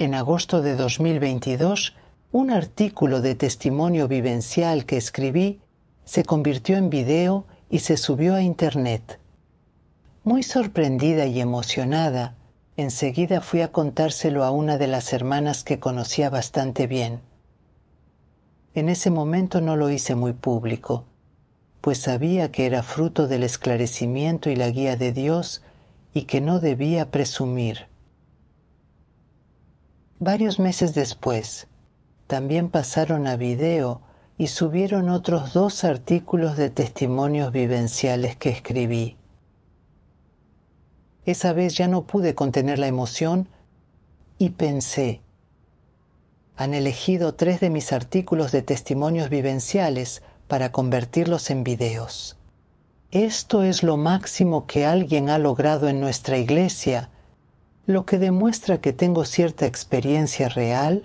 en agosto de 2022, un artículo de testimonio vivencial que escribí se convirtió en video y se subió a Internet. Muy sorprendida y emocionada, enseguida fui a contárselo a una de las hermanas que conocía bastante bien. En ese momento no lo hice muy público, pues sabía que era fruto del esclarecimiento y la guía de Dios y que no debía presumir. Varios meses después, también pasaron a video y subieron otros dos artículos de testimonios vivenciales que escribí. Esa vez ya no pude contener la emoción y pensé, han elegido tres de mis artículos de testimonios vivenciales para convertirlos en videos. Esto es lo máximo que alguien ha logrado en nuestra iglesia lo que demuestra que tengo cierta experiencia real,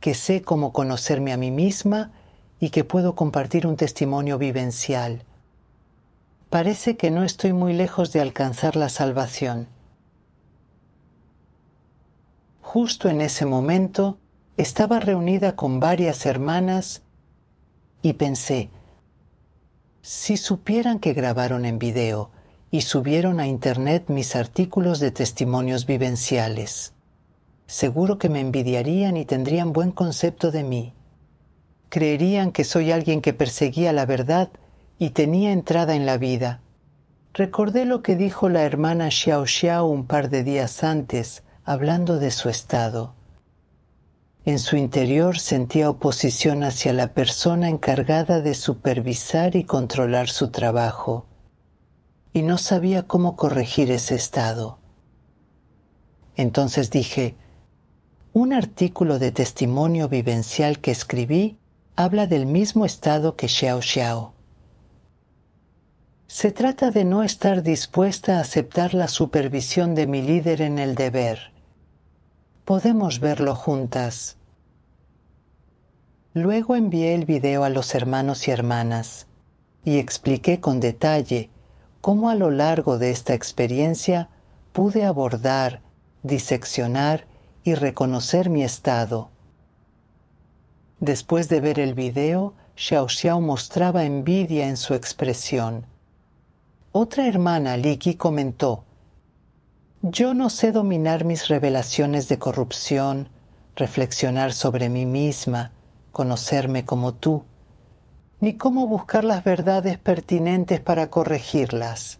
que sé cómo conocerme a mí misma y que puedo compartir un testimonio vivencial. Parece que no estoy muy lejos de alcanzar la salvación. Justo en ese momento estaba reunida con varias hermanas y pensé, si supieran que grabaron en video, y subieron a Internet mis artículos de testimonios vivenciales. Seguro que me envidiarían y tendrían buen concepto de mí. Creerían que soy alguien que perseguía la verdad y tenía entrada en la vida. Recordé lo que dijo la hermana Xiao Xiao un par de días antes, hablando de su estado. En su interior sentía oposición hacia la persona encargada de supervisar y controlar su trabajo y no sabía cómo corregir ese estado. Entonces dije, un artículo de testimonio vivencial que escribí habla del mismo estado que Xiao Xiao. Se trata de no estar dispuesta a aceptar la supervisión de mi líder en el deber. Podemos verlo juntas. Luego envié el video a los hermanos y hermanas y expliqué con detalle cómo a lo largo de esta experiencia pude abordar, diseccionar y reconocer mi estado. Después de ver el video, Xiao Xiao mostraba envidia en su expresión. Otra hermana, Liki, comentó, Yo no sé dominar mis revelaciones de corrupción, reflexionar sobre mí misma, conocerme como tú ni cómo buscar las verdades pertinentes para corregirlas.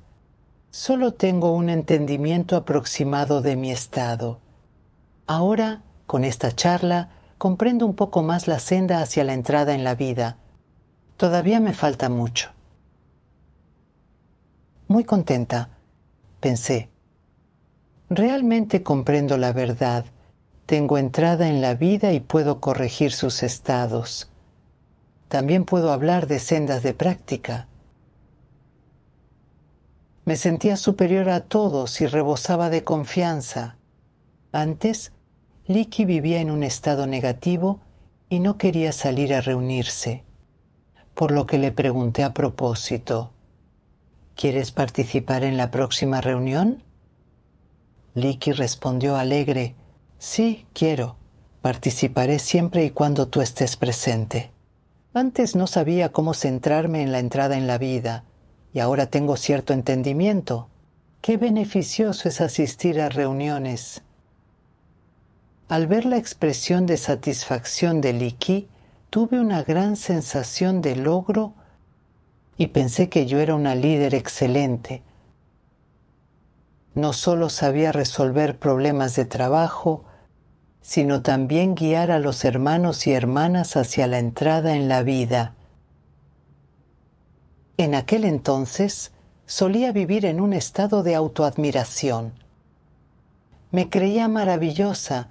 Solo tengo un entendimiento aproximado de mi estado. Ahora, con esta charla, comprendo un poco más la senda hacia la entrada en la vida. Todavía me falta mucho. Muy contenta, pensé. Realmente comprendo la verdad. Tengo entrada en la vida y puedo corregir sus estados. También puedo hablar de sendas de práctica. Me sentía superior a todos y rebosaba de confianza. Antes, Liki vivía en un estado negativo y no quería salir a reunirse, por lo que le pregunté a propósito, ¿quieres participar en la próxima reunión? Liki respondió alegre, sí, quiero, participaré siempre y cuando tú estés presente. Antes no sabía cómo centrarme en la entrada en la vida y ahora tengo cierto entendimiento. Qué beneficioso es asistir a reuniones. Al ver la expresión de satisfacción de Liki, tuve una gran sensación de logro y pensé que yo era una líder excelente. No solo sabía resolver problemas de trabajo, sino también guiar a los hermanos y hermanas hacia la entrada en la vida. En aquel entonces solía vivir en un estado de autoadmiración. Me creía maravillosa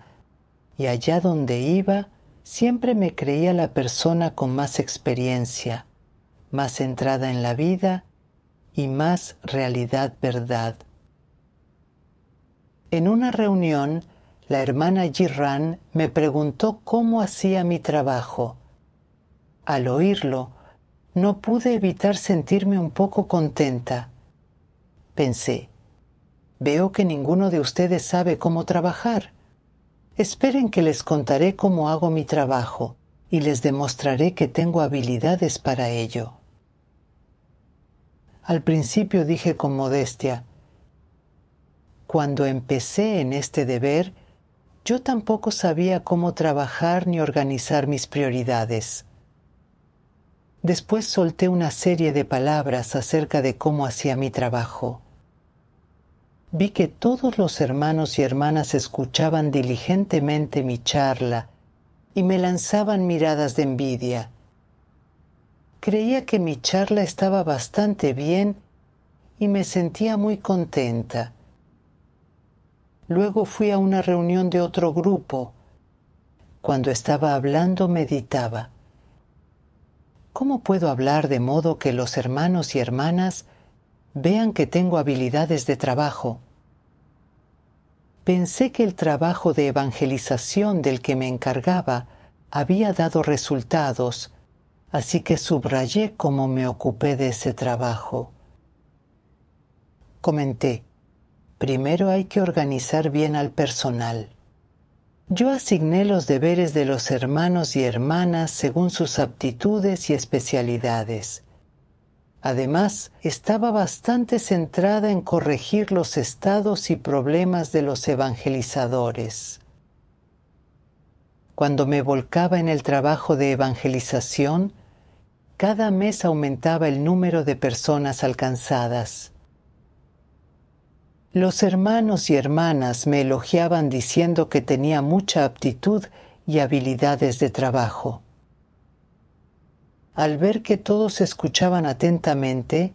y allá donde iba siempre me creía la persona con más experiencia, más entrada en la vida y más realidad verdad. En una reunión la hermana Girran me preguntó cómo hacía mi trabajo. Al oírlo, no pude evitar sentirme un poco contenta. Pensé, veo que ninguno de ustedes sabe cómo trabajar. Esperen que les contaré cómo hago mi trabajo y les demostraré que tengo habilidades para ello. Al principio dije con modestia, cuando empecé en este deber, yo tampoco sabía cómo trabajar ni organizar mis prioridades. Después solté una serie de palabras acerca de cómo hacía mi trabajo. Vi que todos los hermanos y hermanas escuchaban diligentemente mi charla y me lanzaban miradas de envidia. Creía que mi charla estaba bastante bien y me sentía muy contenta Luego fui a una reunión de otro grupo. Cuando estaba hablando meditaba. ¿Cómo puedo hablar de modo que los hermanos y hermanas vean que tengo habilidades de trabajo? Pensé que el trabajo de evangelización del que me encargaba había dado resultados, así que subrayé cómo me ocupé de ese trabajo. Comenté, Primero hay que organizar bien al personal. Yo asigné los deberes de los hermanos y hermanas según sus aptitudes y especialidades. Además, estaba bastante centrada en corregir los estados y problemas de los evangelizadores. Cuando me volcaba en el trabajo de evangelización, cada mes aumentaba el número de personas alcanzadas. Los hermanos y hermanas me elogiaban diciendo que tenía mucha aptitud y habilidades de trabajo. Al ver que todos escuchaban atentamente,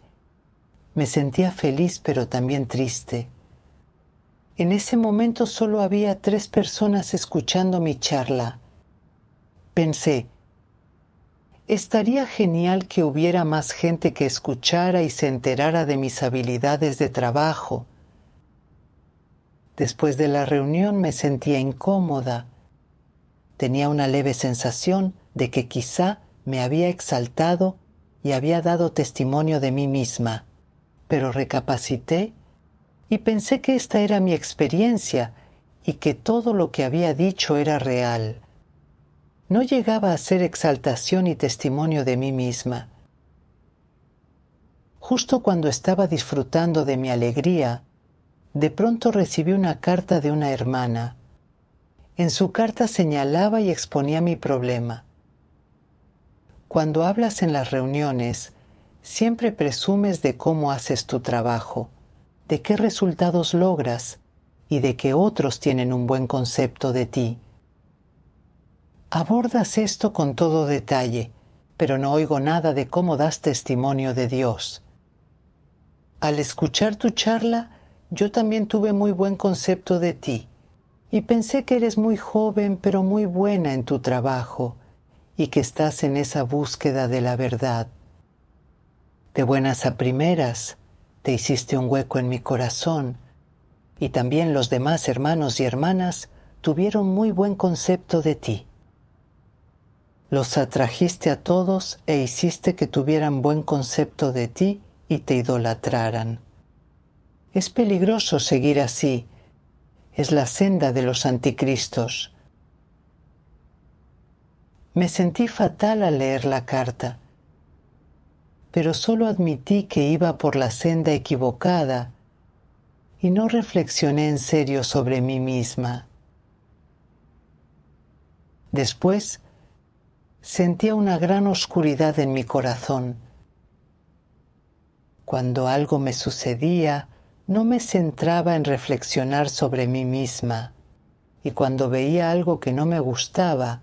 me sentía feliz pero también triste. En ese momento solo había tres personas escuchando mi charla. Pensé, estaría genial que hubiera más gente que escuchara y se enterara de mis habilidades de trabajo, Después de la reunión me sentía incómoda. Tenía una leve sensación de que quizá me había exaltado y había dado testimonio de mí misma, pero recapacité y pensé que esta era mi experiencia y que todo lo que había dicho era real. No llegaba a ser exaltación y testimonio de mí misma. Justo cuando estaba disfrutando de mi alegría, de pronto recibí una carta de una hermana. En su carta señalaba y exponía mi problema. Cuando hablas en las reuniones, siempre presumes de cómo haces tu trabajo, de qué resultados logras y de que otros tienen un buen concepto de ti. Abordas esto con todo detalle, pero no oigo nada de cómo das testimonio de Dios. Al escuchar tu charla, yo también tuve muy buen concepto de ti, y pensé que eres muy joven pero muy buena en tu trabajo, y que estás en esa búsqueda de la verdad. De buenas a primeras, te hiciste un hueco en mi corazón, y también los demás hermanos y hermanas tuvieron muy buen concepto de ti. Los atrajiste a todos e hiciste que tuvieran buen concepto de ti y te idolatraran. Es peligroso seguir así. Es la senda de los anticristos. Me sentí fatal al leer la carta, pero solo admití que iba por la senda equivocada y no reflexioné en serio sobre mí misma. Después, sentía una gran oscuridad en mi corazón. Cuando algo me sucedía, no me centraba en reflexionar sobre mí misma y cuando veía algo que no me gustaba,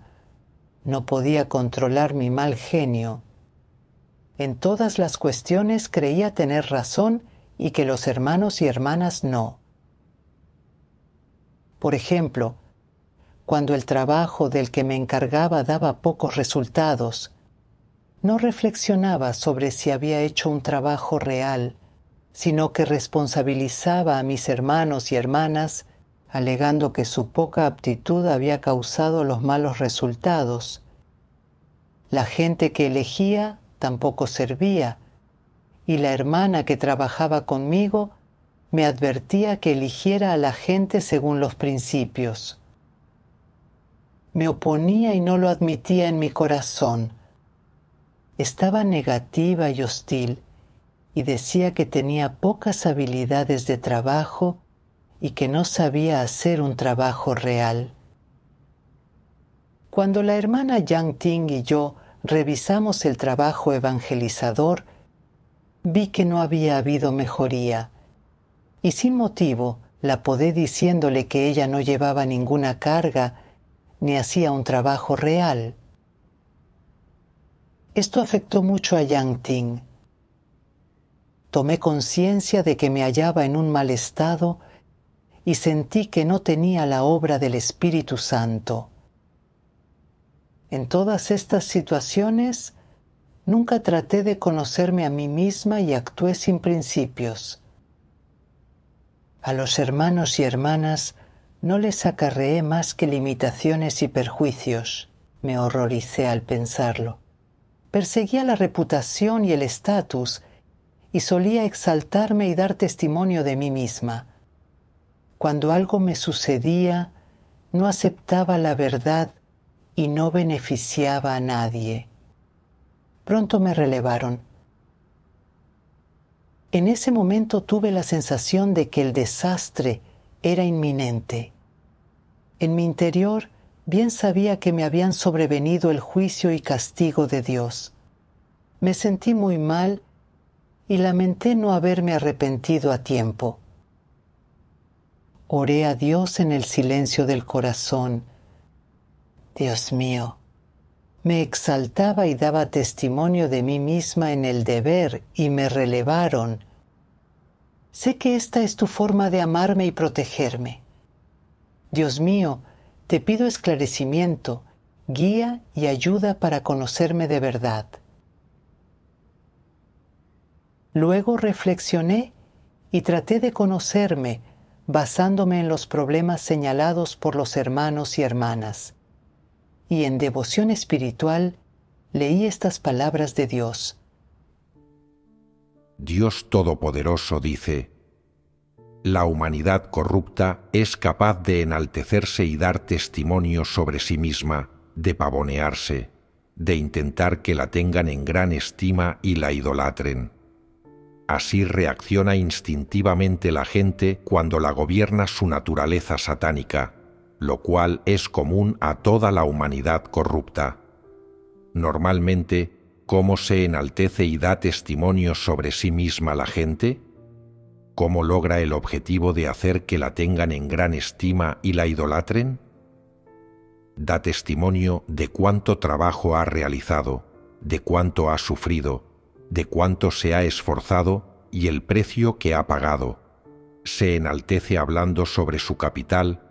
no podía controlar mi mal genio. En todas las cuestiones creía tener razón y que los hermanos y hermanas no. Por ejemplo, cuando el trabajo del que me encargaba daba pocos resultados, no reflexionaba sobre si había hecho un trabajo real sino que responsabilizaba a mis hermanos y hermanas, alegando que su poca aptitud había causado los malos resultados. La gente que elegía tampoco servía, y la hermana que trabajaba conmigo me advertía que eligiera a la gente según los principios. Me oponía y no lo admitía en mi corazón. Estaba negativa y hostil, y decía que tenía pocas habilidades de trabajo y que no sabía hacer un trabajo real. Cuando la hermana Yang Ting y yo revisamos el trabajo evangelizador, vi que no había habido mejoría, y sin motivo la podé diciéndole que ella no llevaba ninguna carga ni hacía un trabajo real. Esto afectó mucho a Yang Ting tomé conciencia de que me hallaba en un mal estado y sentí que no tenía la obra del Espíritu Santo. En todas estas situaciones, nunca traté de conocerme a mí misma y actué sin principios. A los hermanos y hermanas no les acarreé más que limitaciones y perjuicios. Me horroricé al pensarlo. Perseguía la reputación y el estatus y solía exaltarme y dar testimonio de mí misma. Cuando algo me sucedía, no aceptaba la verdad y no beneficiaba a nadie. Pronto me relevaron. En ese momento tuve la sensación de que el desastre era inminente. En mi interior bien sabía que me habían sobrevenido el juicio y castigo de Dios. Me sentí muy mal y lamenté no haberme arrepentido a tiempo. Oré a Dios en el silencio del corazón. Dios mío, me exaltaba y daba testimonio de mí misma en el deber y me relevaron. Sé que esta es tu forma de amarme y protegerme. Dios mío, te pido esclarecimiento, guía y ayuda para conocerme de verdad. Luego reflexioné y traté de conocerme basándome en los problemas señalados por los hermanos y hermanas. Y en devoción espiritual leí estas palabras de Dios. Dios Todopoderoso dice, La humanidad corrupta es capaz de enaltecerse y dar testimonio sobre sí misma, de pavonearse, de intentar que la tengan en gran estima y la idolatren Así reacciona instintivamente la gente cuando la gobierna su naturaleza satánica, lo cual es común a toda la humanidad corrupta. Normalmente, ¿cómo se enaltece y da testimonio sobre sí misma la gente? ¿Cómo logra el objetivo de hacer que la tengan en gran estima y la idolatren? Da testimonio de cuánto trabajo ha realizado, de cuánto ha sufrido, de cuánto se ha esforzado y el precio que ha pagado. Se enaltece hablando sobre su capital,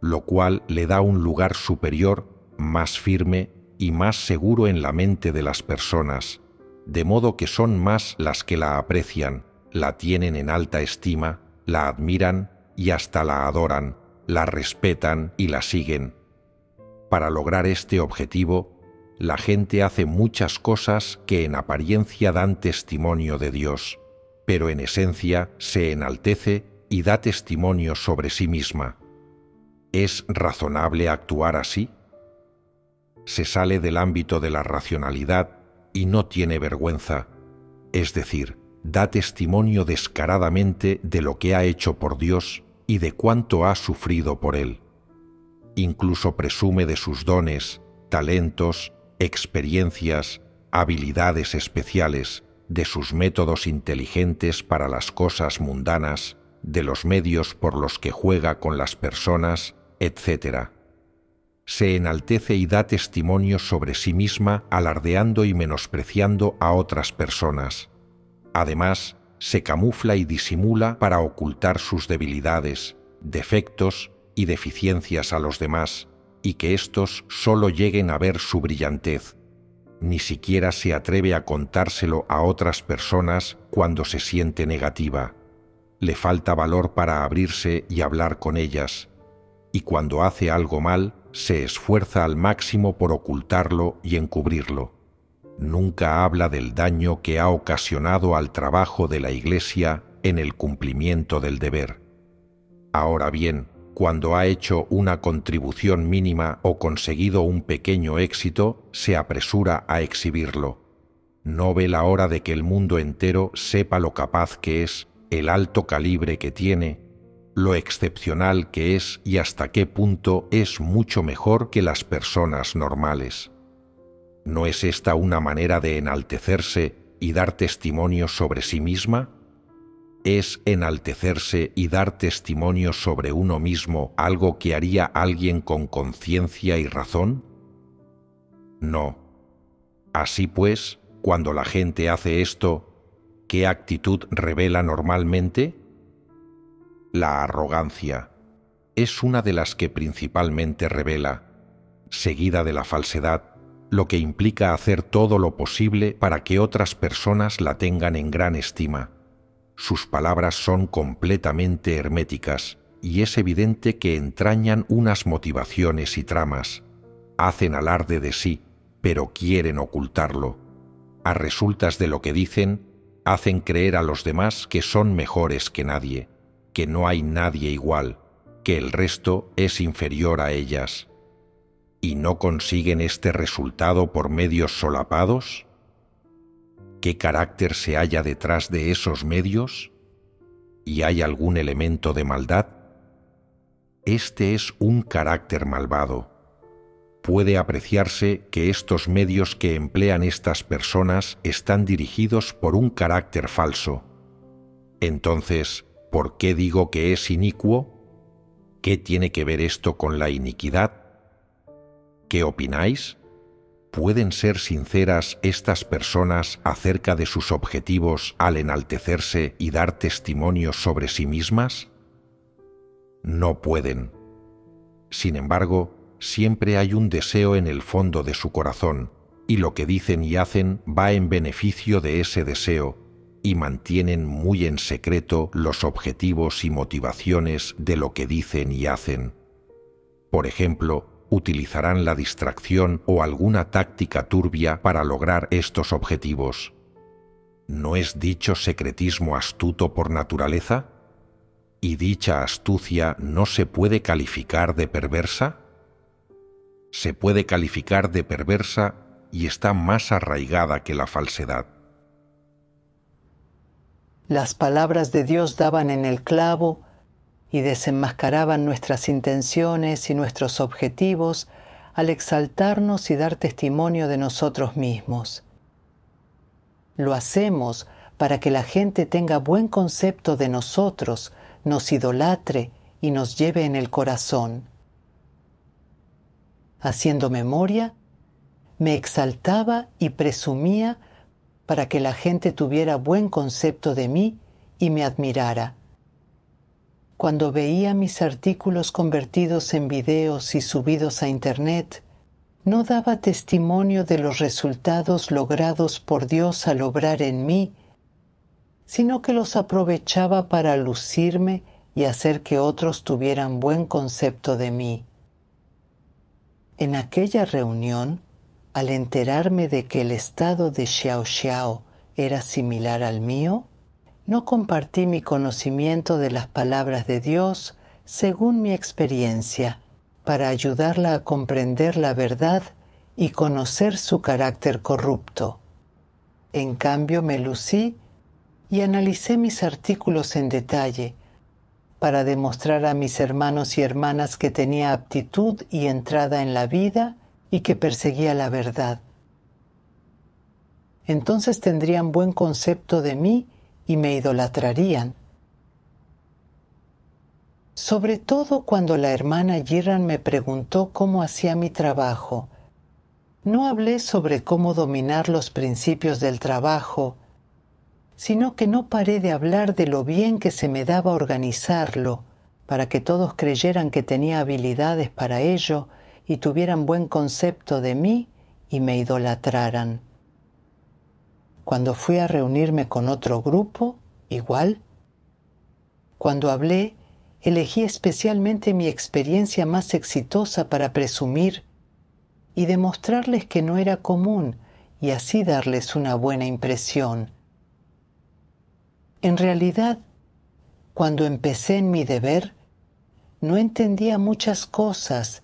lo cual le da un lugar superior, más firme y más seguro en la mente de las personas, de modo que son más las que la aprecian, la tienen en alta estima, la admiran y hasta la adoran, la respetan y la siguen. Para lograr este objetivo, la gente hace muchas cosas que en apariencia dan testimonio de Dios, pero en esencia se enaltece y da testimonio sobre sí misma. ¿Es razonable actuar así? Se sale del ámbito de la racionalidad y no tiene vergüenza, es decir, da testimonio descaradamente de lo que ha hecho por Dios y de cuánto ha sufrido por Él. Incluso presume de sus dones, talentos experiencias, habilidades especiales, de sus métodos inteligentes para las cosas mundanas, de los medios por los que juega con las personas, etc. Se enaltece y da testimonio sobre sí misma alardeando y menospreciando a otras personas. Además, se camufla y disimula para ocultar sus debilidades, defectos y deficiencias a los demás, y que estos solo lleguen a ver su brillantez. Ni siquiera se atreve a contárselo a otras personas cuando se siente negativa. Le falta valor para abrirse y hablar con ellas. Y cuando hace algo mal, se esfuerza al máximo por ocultarlo y encubrirlo. Nunca habla del daño que ha ocasionado al trabajo de la Iglesia en el cumplimiento del deber. Ahora bien, cuando ha hecho una contribución mínima o conseguido un pequeño éxito, se apresura a exhibirlo. No ve la hora de que el mundo entero sepa lo capaz que es, el alto calibre que tiene, lo excepcional que es y hasta qué punto es mucho mejor que las personas normales. ¿No es esta una manera de enaltecerse y dar testimonio sobre sí misma? es enaltecerse y dar testimonio sobre uno mismo algo que haría alguien con conciencia y razón? No. Así pues, cuando la gente hace esto, ¿qué actitud revela normalmente? La arrogancia es una de las que principalmente revela, seguida de la falsedad, lo que implica hacer todo lo posible para que otras personas la tengan en gran estima. Sus palabras son completamente herméticas y es evidente que entrañan unas motivaciones y tramas. Hacen alarde de sí, pero quieren ocultarlo. A resultas de lo que dicen, hacen creer a los demás que son mejores que nadie, que no hay nadie igual, que el resto es inferior a ellas. ¿Y no consiguen este resultado por medios solapados? qué carácter se halla detrás de esos medios y hay algún elemento de maldad, este es un carácter malvado. Puede apreciarse que estos medios que emplean estas personas están dirigidos por un carácter falso. Entonces, ¿por qué digo que es inicuo? ¿Qué tiene que ver esto con la iniquidad? ¿Qué opináis? ¿Pueden ser sinceras estas personas acerca de sus objetivos al enaltecerse y dar testimonio sobre sí mismas? No pueden. Sin embargo, siempre hay un deseo en el fondo de su corazón, y lo que dicen y hacen va en beneficio de ese deseo, y mantienen muy en secreto los objetivos y motivaciones de lo que dicen y hacen. Por ejemplo, utilizarán la distracción o alguna táctica turbia para lograr estos objetivos. ¿No es dicho secretismo astuto por naturaleza? ¿Y dicha astucia no se puede calificar de perversa? Se puede calificar de perversa y está más arraigada que la falsedad. Las palabras de Dios daban en el clavo y desenmascaraban nuestras intenciones y nuestros objetivos al exaltarnos y dar testimonio de nosotros mismos. Lo hacemos para que la gente tenga buen concepto de nosotros, nos idolatre y nos lleve en el corazón. Haciendo memoria, me exaltaba y presumía para que la gente tuviera buen concepto de mí y me admirara. Cuando veía mis artículos convertidos en videos y subidos a Internet, no daba testimonio de los resultados logrados por Dios al obrar en mí, sino que los aprovechaba para lucirme y hacer que otros tuvieran buen concepto de mí. En aquella reunión, al enterarme de que el estado de Xiao Xiao era similar al mío, no compartí mi conocimiento de las palabras de Dios según mi experiencia para ayudarla a comprender la verdad y conocer su carácter corrupto. En cambio me lucí y analicé mis artículos en detalle para demostrar a mis hermanos y hermanas que tenía aptitud y entrada en la vida y que perseguía la verdad. Entonces tendrían buen concepto de mí y me idolatrarían. Sobre todo cuando la hermana Giran me preguntó cómo hacía mi trabajo. No hablé sobre cómo dominar los principios del trabajo, sino que no paré de hablar de lo bien que se me daba organizarlo, para que todos creyeran que tenía habilidades para ello y tuvieran buen concepto de mí y me idolatraran. Cuando fui a reunirme con otro grupo, igual. Cuando hablé, elegí especialmente mi experiencia más exitosa para presumir y demostrarles que no era común y así darles una buena impresión. En realidad, cuando empecé en mi deber, no entendía muchas cosas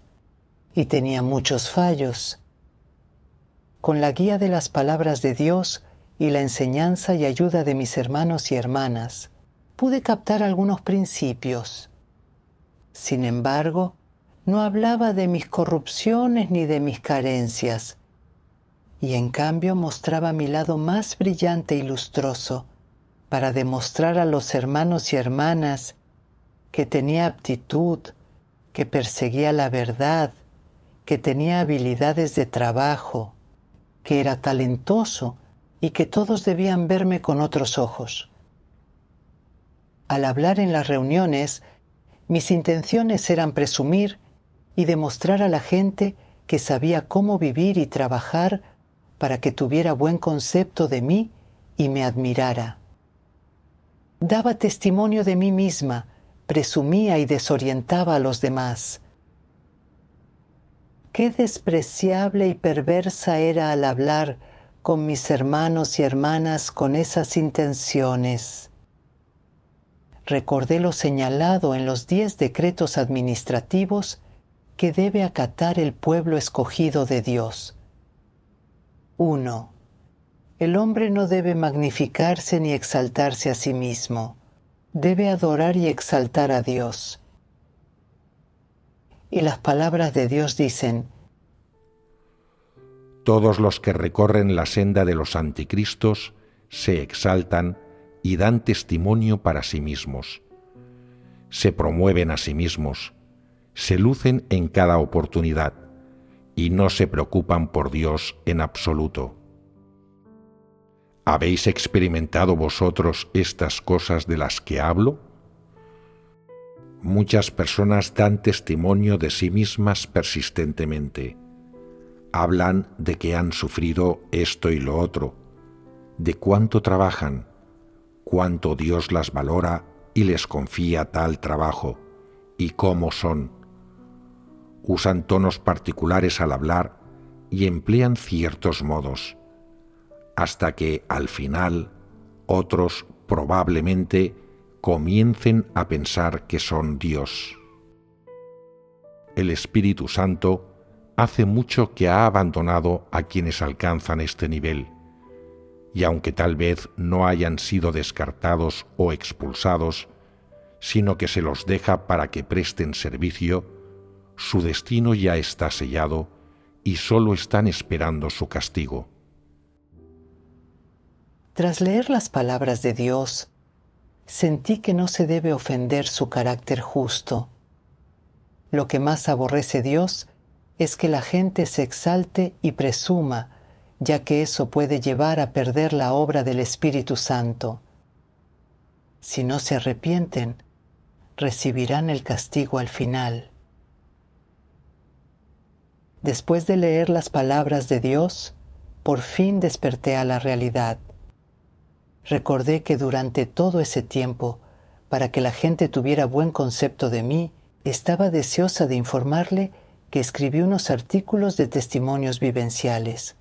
y tenía muchos fallos. Con la guía de las palabras de Dios, y la enseñanza y ayuda de mis hermanos y hermanas, pude captar algunos principios. Sin embargo, no hablaba de mis corrupciones ni de mis carencias, y en cambio mostraba mi lado más brillante y lustroso para demostrar a los hermanos y hermanas que tenía aptitud, que perseguía la verdad, que tenía habilidades de trabajo, que era talentoso y que todos debían verme con otros ojos. Al hablar en las reuniones, mis intenciones eran presumir y demostrar a la gente que sabía cómo vivir y trabajar para que tuviera buen concepto de mí y me admirara. Daba testimonio de mí misma, presumía y desorientaba a los demás. Qué despreciable y perversa era al hablar, con mis hermanos y hermanas con esas intenciones. Recordé lo señalado en los diez decretos administrativos que debe acatar el pueblo escogido de Dios. 1. El hombre no debe magnificarse ni exaltarse a sí mismo, debe adorar y exaltar a Dios. Y las palabras de Dios dicen, todos los que recorren la senda de los anticristos se exaltan y dan testimonio para sí mismos. Se promueven a sí mismos, se lucen en cada oportunidad y no se preocupan por Dios en absoluto. ¿Habéis experimentado vosotros estas cosas de las que hablo? Muchas personas dan testimonio de sí mismas persistentemente hablan de que han sufrido esto y lo otro, de cuánto trabajan, cuánto Dios las valora y les confía tal trabajo, y cómo son. Usan tonos particulares al hablar y emplean ciertos modos, hasta que al final otros probablemente comiencen a pensar que son Dios. El Espíritu Santo hace mucho que ha abandonado a quienes alcanzan este nivel, y aunque tal vez no hayan sido descartados o expulsados, sino que se los deja para que presten servicio, su destino ya está sellado y solo están esperando su castigo. Tras leer las palabras de Dios, sentí que no se debe ofender su carácter justo. Lo que más aborrece Dios es que la gente se exalte y presuma, ya que eso puede llevar a perder la obra del Espíritu Santo. Si no se arrepienten, recibirán el castigo al final. Después de leer las palabras de Dios, por fin desperté a la realidad. Recordé que durante todo ese tiempo, para que la gente tuviera buen concepto de mí, estaba deseosa de informarle que escribí unos artículos de testimonios vivenciales.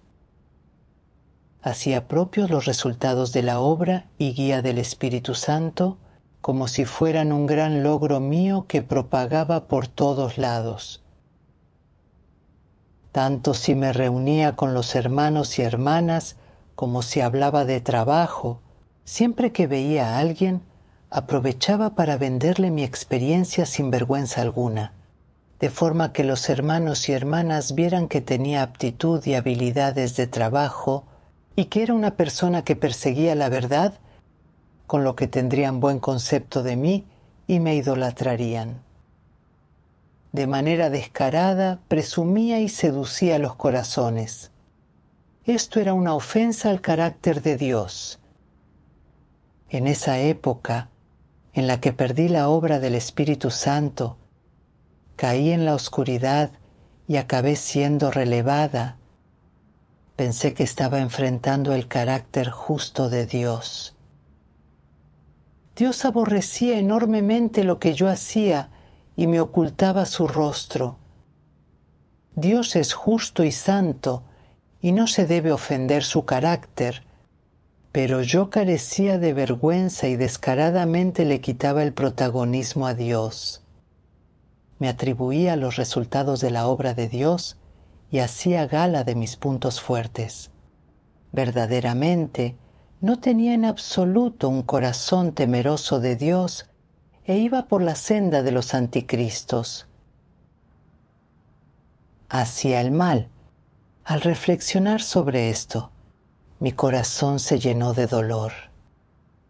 Hacía propios los resultados de la obra y guía del Espíritu Santo como si fueran un gran logro mío que propagaba por todos lados. Tanto si me reunía con los hermanos y hermanas como si hablaba de trabajo, siempre que veía a alguien, aprovechaba para venderle mi experiencia sin vergüenza alguna de forma que los hermanos y hermanas vieran que tenía aptitud y habilidades de trabajo y que era una persona que perseguía la verdad, con lo que tendrían buen concepto de mí y me idolatrarían. De manera descarada presumía y seducía los corazones. Esto era una ofensa al carácter de Dios. En esa época, en la que perdí la obra del Espíritu Santo, Caí en la oscuridad y acabé siendo relevada. Pensé que estaba enfrentando el carácter justo de Dios. Dios aborrecía enormemente lo que yo hacía y me ocultaba su rostro. Dios es justo y santo y no se debe ofender su carácter, pero yo carecía de vergüenza y descaradamente le quitaba el protagonismo a Dios me atribuía los resultados de la obra de Dios y hacía gala de mis puntos fuertes. Verdaderamente, no tenía en absoluto un corazón temeroso de Dios e iba por la senda de los anticristos. Hacía el mal. Al reflexionar sobre esto, mi corazón se llenó de dolor.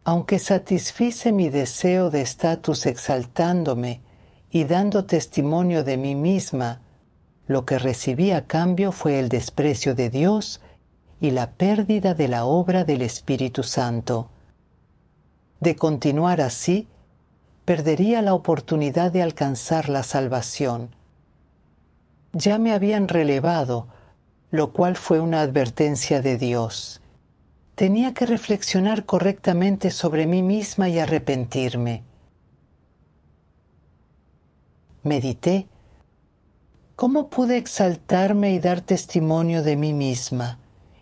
Aunque satisfice mi deseo de estatus exaltándome y dando testimonio de mí misma, lo que recibí a cambio fue el desprecio de Dios y la pérdida de la obra del Espíritu Santo. De continuar así, perdería la oportunidad de alcanzar la salvación. Ya me habían relevado, lo cual fue una advertencia de Dios. Tenía que reflexionar correctamente sobre mí misma y arrepentirme medité. ¿Cómo pude exaltarme y dar testimonio de mí misma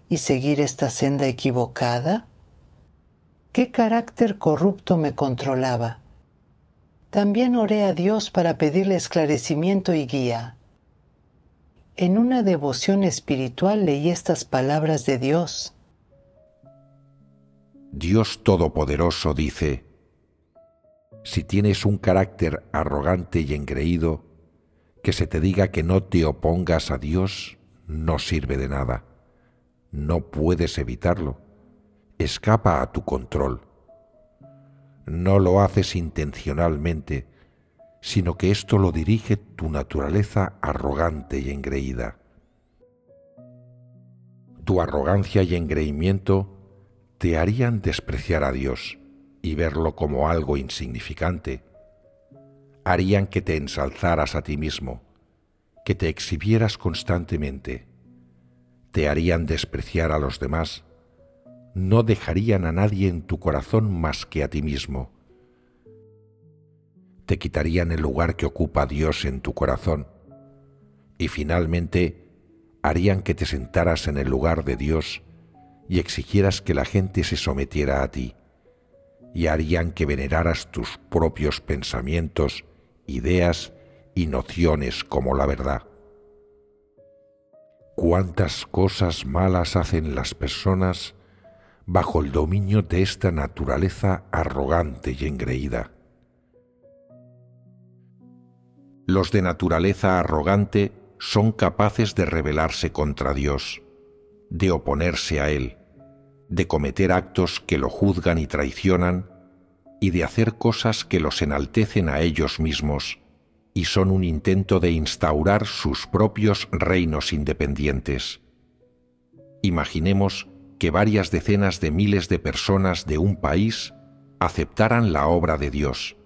y seguir esta senda equivocada? ¿Qué carácter corrupto me controlaba? También oré a Dios para pedirle esclarecimiento y guía. En una devoción espiritual leí estas palabras de Dios. Dios Todopoderoso dice, si tienes un carácter arrogante y engreído, que se te diga que no te opongas a Dios no sirve de nada. No puedes evitarlo. Escapa a tu control. No lo haces intencionalmente, sino que esto lo dirige tu naturaleza arrogante y engreída. Tu arrogancia y engreimiento te harían despreciar a Dios y verlo como algo insignificante, harían que te ensalzaras a ti mismo, que te exhibieras constantemente, te harían despreciar a los demás, no dejarían a nadie en tu corazón más que a ti mismo, te quitarían el lugar que ocupa Dios en tu corazón y finalmente harían que te sentaras en el lugar de Dios y exigieras que la gente se sometiera a ti y harían que veneraras tus propios pensamientos, ideas y nociones como la verdad. Cuántas cosas malas hacen las personas bajo el dominio de esta naturaleza arrogante y engreída. Los de naturaleza arrogante son capaces de rebelarse contra Dios, de oponerse a Él, de cometer actos que lo juzgan y traicionan, y de hacer cosas que los enaltecen a ellos mismos, y son un intento de instaurar sus propios reinos independientes. Imaginemos que varias decenas de miles de personas de un país aceptaran la obra de Dios,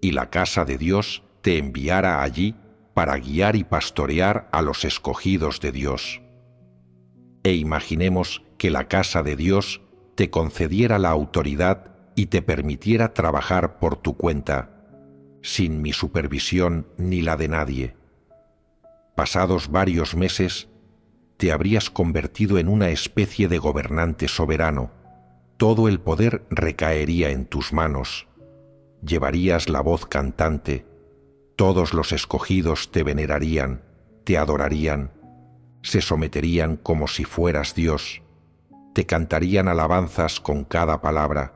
y la casa de Dios te enviara allí para guiar y pastorear a los escogidos de Dios. E imaginemos que la casa de Dios te concediera la autoridad y te permitiera trabajar por tu cuenta, sin mi supervisión ni la de nadie. Pasados varios meses, te habrías convertido en una especie de gobernante soberano. Todo el poder recaería en tus manos. Llevarías la voz cantante. Todos los escogidos te venerarían, te adorarían, se someterían como si fueras Dios te cantarían alabanzas con cada palabra,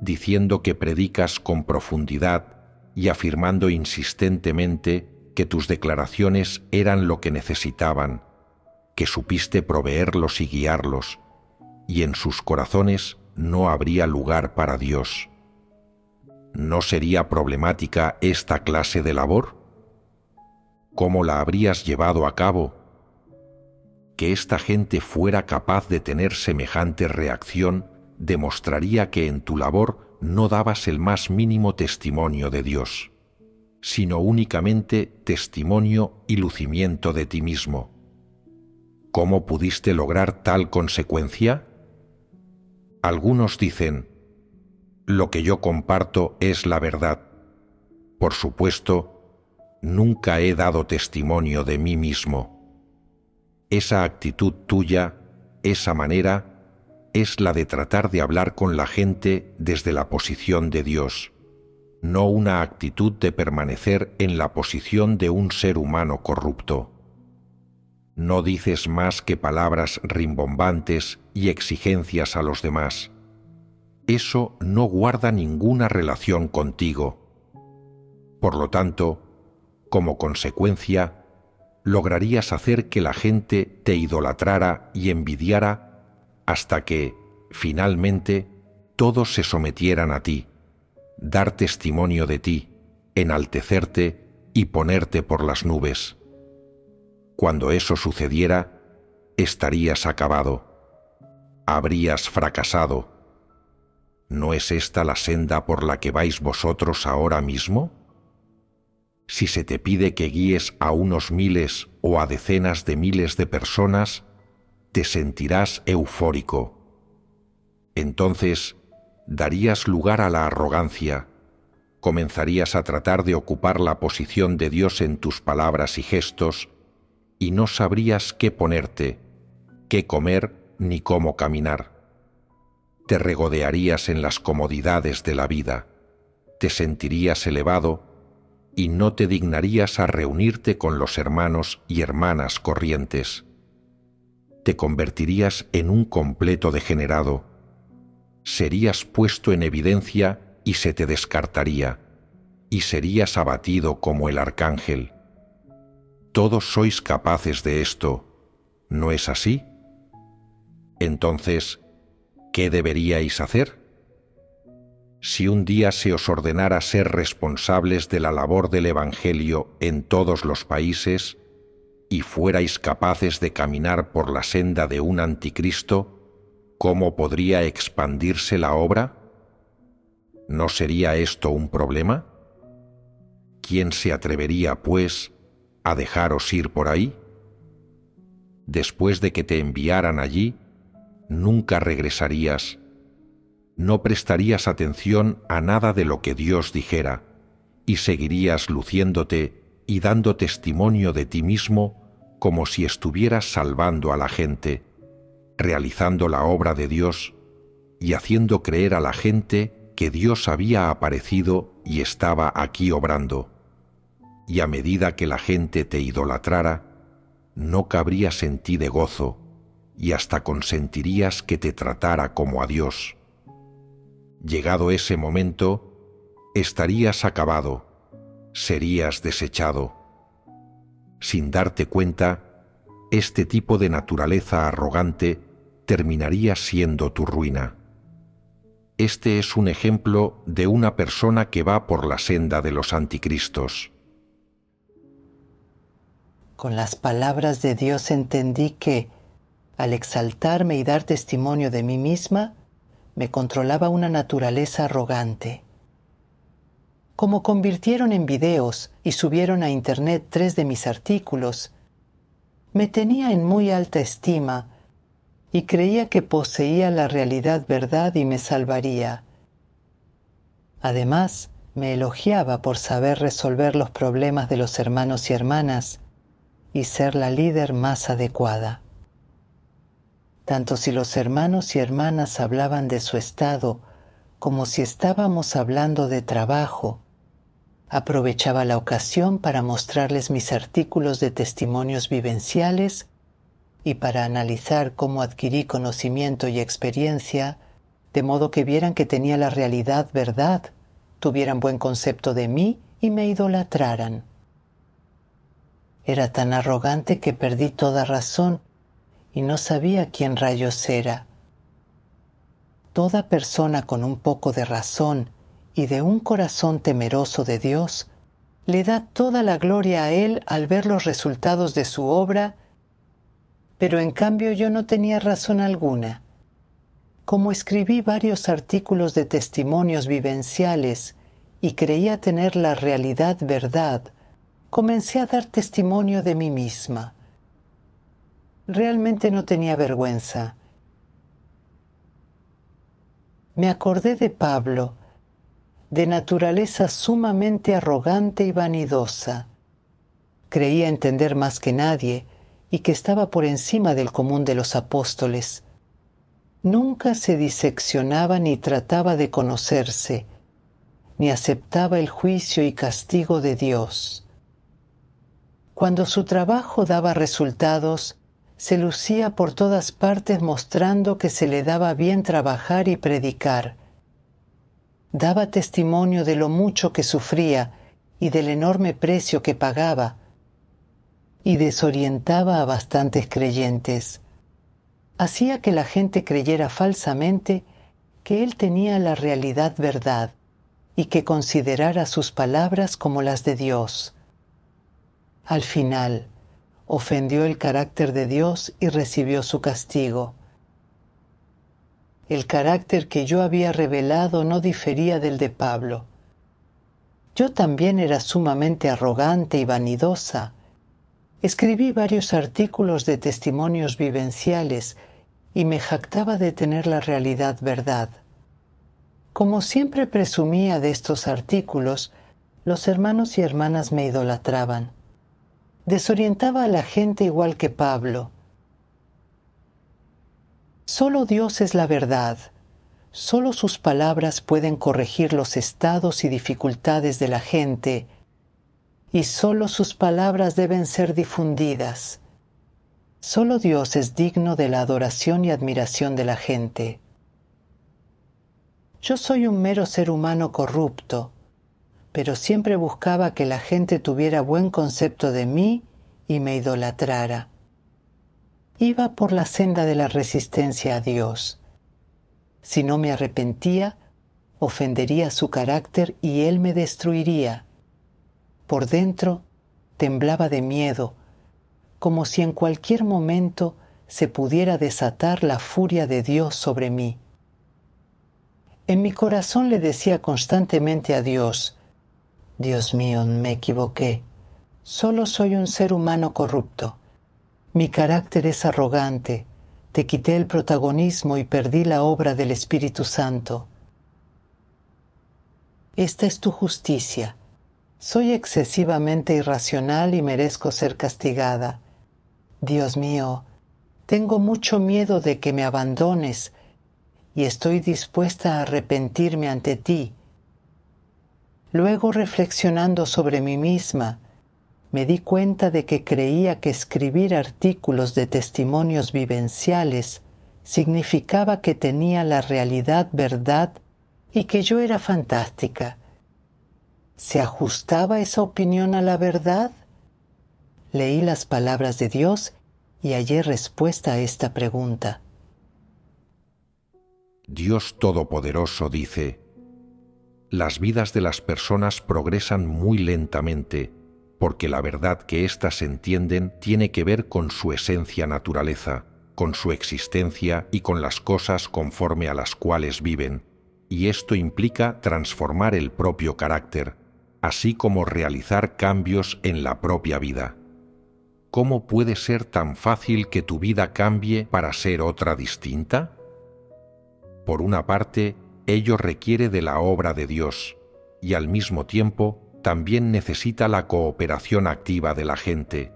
diciendo que predicas con profundidad y afirmando insistentemente que tus declaraciones eran lo que necesitaban, que supiste proveerlos y guiarlos, y en sus corazones no habría lugar para Dios. ¿No sería problemática esta clase de labor? ¿Cómo la habrías llevado a cabo que esta gente fuera capaz de tener semejante reacción demostraría que en tu labor no dabas el más mínimo testimonio de Dios, sino únicamente testimonio y lucimiento de ti mismo. ¿Cómo pudiste lograr tal consecuencia? Algunos dicen, lo que yo comparto es la verdad. Por supuesto, nunca he dado testimonio de mí mismo. Esa actitud tuya, esa manera, es la de tratar de hablar con la gente desde la posición de Dios, no una actitud de permanecer en la posición de un ser humano corrupto. No dices más que palabras rimbombantes y exigencias a los demás. Eso no guarda ninguna relación contigo. Por lo tanto, como consecuencia, lograrías hacer que la gente te idolatrara y envidiara hasta que, finalmente, todos se sometieran a ti, dar testimonio de ti, enaltecerte y ponerte por las nubes. Cuando eso sucediera, estarías acabado, habrías fracasado. ¿No es esta la senda por la que vais vosotros ahora mismo? si se te pide que guíes a unos miles o a decenas de miles de personas, te sentirás eufórico. Entonces, darías lugar a la arrogancia, comenzarías a tratar de ocupar la posición de Dios en tus palabras y gestos, y no sabrías qué ponerte, qué comer ni cómo caminar. Te regodearías en las comodidades de la vida, te sentirías elevado, y no te dignarías a reunirte con los hermanos y hermanas corrientes. Te convertirías en un completo degenerado. Serías puesto en evidencia y se te descartaría, y serías abatido como el arcángel. Todos sois capaces de esto, ¿no es así? Entonces, ¿qué deberíais hacer? si un día se os ordenara ser responsables de la labor del Evangelio en todos los países y fuerais capaces de caminar por la senda de un anticristo, ¿cómo podría expandirse la obra? ¿No sería esto un problema? ¿Quién se atrevería, pues, a dejaros ir por ahí? Después de que te enviaran allí, nunca regresarías no prestarías atención a nada de lo que Dios dijera, y seguirías luciéndote y dando testimonio de ti mismo como si estuvieras salvando a la gente, realizando la obra de Dios y haciendo creer a la gente que Dios había aparecido y estaba aquí obrando. Y a medida que la gente te idolatrara, no cabrías en ti de gozo, y hasta consentirías que te tratara como a Dios. Llegado ese momento, estarías acabado, serías desechado. Sin darte cuenta, este tipo de naturaleza arrogante terminaría siendo tu ruina. Este es un ejemplo de una persona que va por la senda de los anticristos. Con las palabras de Dios entendí que, al exaltarme y dar testimonio de mí misma, me controlaba una naturaleza arrogante. Como convirtieron en videos y subieron a Internet tres de mis artículos, me tenía en muy alta estima y creía que poseía la realidad verdad y me salvaría. Además, me elogiaba por saber resolver los problemas de los hermanos y hermanas y ser la líder más adecuada tanto si los hermanos y hermanas hablaban de su estado como si estábamos hablando de trabajo. Aprovechaba la ocasión para mostrarles mis artículos de testimonios vivenciales y para analizar cómo adquirí conocimiento y experiencia, de modo que vieran que tenía la realidad verdad, tuvieran buen concepto de mí y me idolatraran. Era tan arrogante que perdí toda razón y no sabía quién rayos era. Toda persona con un poco de razón y de un corazón temeroso de Dios le da toda la gloria a Él al ver los resultados de su obra, pero en cambio yo no tenía razón alguna. Como escribí varios artículos de testimonios vivenciales y creía tener la realidad verdad, comencé a dar testimonio de mí misma. Realmente no tenía vergüenza. Me acordé de Pablo, de naturaleza sumamente arrogante y vanidosa. Creía entender más que nadie y que estaba por encima del común de los apóstoles. Nunca se diseccionaba ni trataba de conocerse, ni aceptaba el juicio y castigo de Dios. Cuando su trabajo daba resultados, se lucía por todas partes mostrando que se le daba bien trabajar y predicar. Daba testimonio de lo mucho que sufría y del enorme precio que pagaba, y desorientaba a bastantes creyentes. Hacía que la gente creyera falsamente que él tenía la realidad verdad y que considerara sus palabras como las de Dios. Al final, ofendió el carácter de Dios y recibió su castigo. El carácter que yo había revelado no difería del de Pablo. Yo también era sumamente arrogante y vanidosa. Escribí varios artículos de testimonios vivenciales y me jactaba de tener la realidad verdad. Como siempre presumía de estos artículos, los hermanos y hermanas me idolatraban desorientaba a la gente igual que Pablo. Solo Dios es la verdad. Solo sus palabras pueden corregir los estados y dificultades de la gente, y solo sus palabras deben ser difundidas. Solo Dios es digno de la adoración y admiración de la gente. Yo soy un mero ser humano corrupto, pero siempre buscaba que la gente tuviera buen concepto de mí y me idolatrara. Iba por la senda de la resistencia a Dios. Si no me arrepentía, ofendería su carácter y él me destruiría. Por dentro temblaba de miedo, como si en cualquier momento se pudiera desatar la furia de Dios sobre mí. En mi corazón le decía constantemente a Dios, Dios mío, me equivoqué. Solo soy un ser humano corrupto. Mi carácter es arrogante. Te quité el protagonismo y perdí la obra del Espíritu Santo. Esta es tu justicia. Soy excesivamente irracional y merezco ser castigada. Dios mío, tengo mucho miedo de que me abandones y estoy dispuesta a arrepentirme ante ti Luego, reflexionando sobre mí misma, me di cuenta de que creía que escribir artículos de testimonios vivenciales significaba que tenía la realidad verdad y que yo era fantástica. ¿Se ajustaba esa opinión a la verdad? Leí las palabras de Dios y hallé respuesta a esta pregunta. Dios Todopoderoso dice, las vidas de las personas progresan muy lentamente, porque la verdad que éstas entienden tiene que ver con su esencia naturaleza, con su existencia y con las cosas conforme a las cuales viven, y esto implica transformar el propio carácter, así como realizar cambios en la propia vida. ¿Cómo puede ser tan fácil que tu vida cambie para ser otra distinta? Por una parte, ello requiere de la obra de Dios y al mismo tiempo también necesita la cooperación activa de la gente.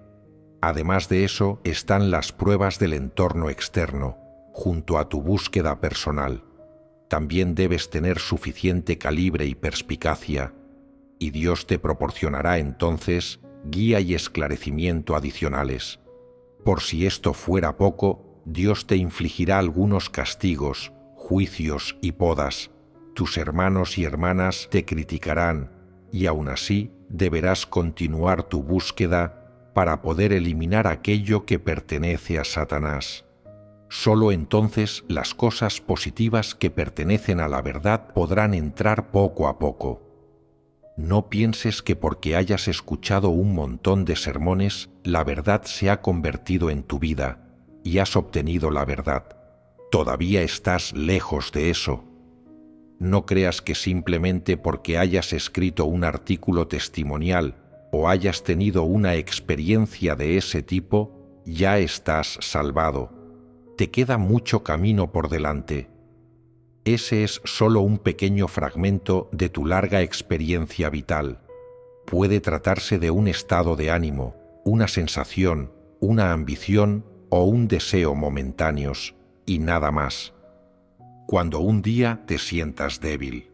Además de eso están las pruebas del entorno externo, junto a tu búsqueda personal. También debes tener suficiente calibre y perspicacia, y Dios te proporcionará entonces guía y esclarecimiento adicionales. Por si esto fuera poco, Dios te infligirá algunos castigos juicios y podas. Tus hermanos y hermanas te criticarán, y aún así deberás continuar tu búsqueda para poder eliminar aquello que pertenece a Satanás. Solo entonces las cosas positivas que pertenecen a la verdad podrán entrar poco a poco. No pienses que porque hayas escuchado un montón de sermones, la verdad se ha convertido en tu vida y has obtenido la verdad. Todavía estás lejos de eso. No creas que simplemente porque hayas escrito un artículo testimonial o hayas tenido una experiencia de ese tipo, ya estás salvado. Te queda mucho camino por delante. Ese es solo un pequeño fragmento de tu larga experiencia vital. Puede tratarse de un estado de ánimo, una sensación, una ambición o un deseo momentáneos y nada más. Cuando un día te sientas débil,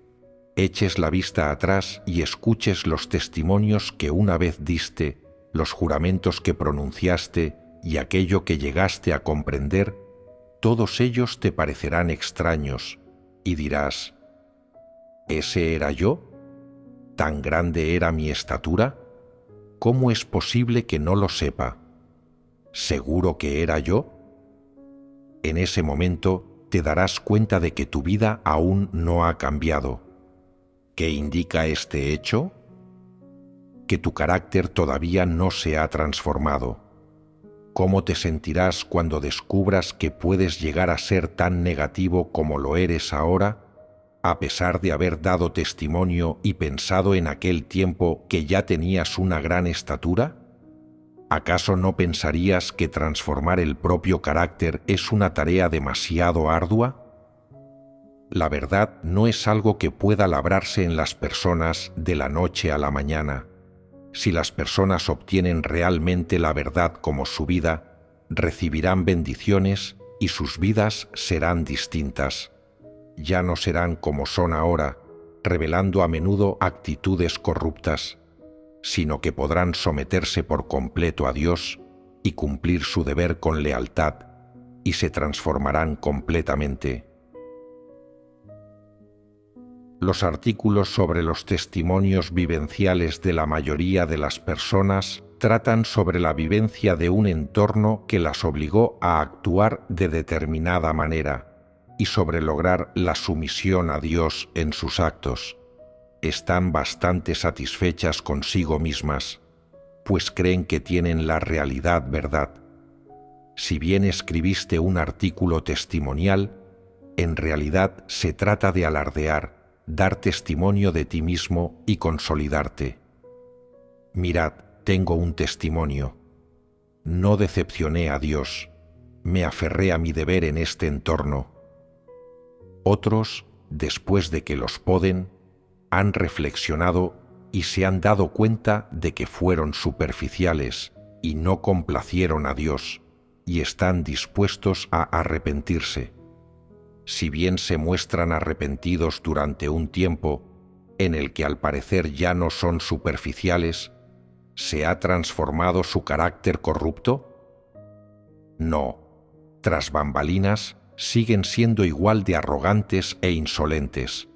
eches la vista atrás y escuches los testimonios que una vez diste, los juramentos que pronunciaste y aquello que llegaste a comprender, todos ellos te parecerán extraños y dirás, ¿ese era yo? ¿Tan grande era mi estatura? ¿Cómo es posible que no lo sepa? ¿Seguro que era yo? En ese momento te darás cuenta de que tu vida aún no ha cambiado. ¿Qué indica este hecho? Que tu carácter todavía no se ha transformado. ¿Cómo te sentirás cuando descubras que puedes llegar a ser tan negativo como lo eres ahora? a pesar de haber dado testimonio y pensado en aquel tiempo que ya tenías una gran estatura? ¿Acaso no pensarías que transformar el propio carácter es una tarea demasiado ardua? La verdad no es algo que pueda labrarse en las personas de la noche a la mañana. Si las personas obtienen realmente la verdad como su vida, recibirán bendiciones y sus vidas serán distintas. Ya no serán como son ahora, revelando a menudo actitudes corruptas sino que podrán someterse por completo a Dios y cumplir su deber con lealtad, y se transformarán completamente. Los artículos sobre los testimonios vivenciales de la mayoría de las personas tratan sobre la vivencia de un entorno que las obligó a actuar de determinada manera y sobre lograr la sumisión a Dios en sus actos están bastante satisfechas consigo mismas, pues creen que tienen la realidad verdad. Si bien escribiste un artículo testimonial, en realidad se trata de alardear, dar testimonio de ti mismo y consolidarte. Mirad, tengo un testimonio. No decepcioné a Dios, me aferré a mi deber en este entorno. Otros, después de que los poden, han reflexionado y se han dado cuenta de que fueron superficiales y no complacieron a Dios, y están dispuestos a arrepentirse. Si bien se muestran arrepentidos durante un tiempo, en el que al parecer ya no son superficiales, ¿se ha transformado su carácter corrupto? No, tras bambalinas siguen siendo igual de arrogantes e insolentes.